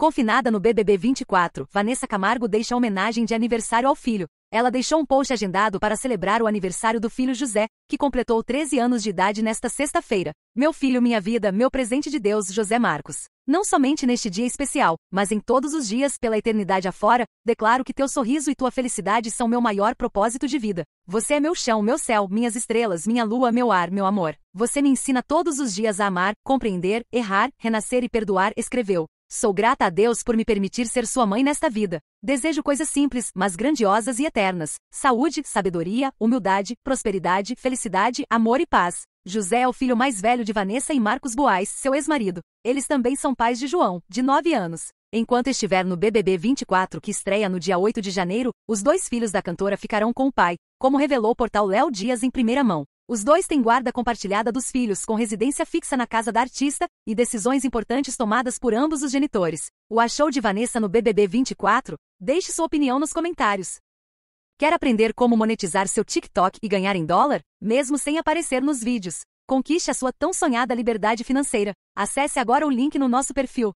Confinada no BBB 24, Vanessa Camargo deixa homenagem de aniversário ao filho. Ela deixou um post agendado para celebrar o aniversário do filho José, que completou 13 anos de idade nesta sexta-feira. Meu filho, minha vida, meu presente de Deus, José Marcos. Não somente neste dia especial, mas em todos os dias, pela eternidade afora, declaro que teu sorriso e tua felicidade são meu maior propósito de vida. Você é meu chão, meu céu, minhas estrelas, minha lua, meu ar, meu amor. Você me ensina todos os dias a amar, compreender, errar, renascer e perdoar, escreveu. Sou grata a Deus por me permitir ser sua mãe nesta vida. Desejo coisas simples, mas grandiosas e eternas: saúde, sabedoria, humildade, prosperidade, felicidade, amor e paz. José é o filho mais velho de Vanessa e Marcos Boais, seu ex-marido. Eles também são pais de João, de 9 anos. Enquanto estiver no BBB 24, que estreia no dia 8 de janeiro, os dois filhos da cantora ficarão com o pai, como revelou o portal Léo Dias em primeira mão. Os dois têm guarda compartilhada dos filhos com residência fixa na casa da artista e decisões importantes tomadas por ambos os genitores. O achou de Vanessa no BBB 24? Deixe sua opinião nos comentários. Quer aprender como monetizar seu TikTok e ganhar em dólar, mesmo sem aparecer nos vídeos? Conquiste a sua tão sonhada liberdade financeira. Acesse agora o link no nosso perfil.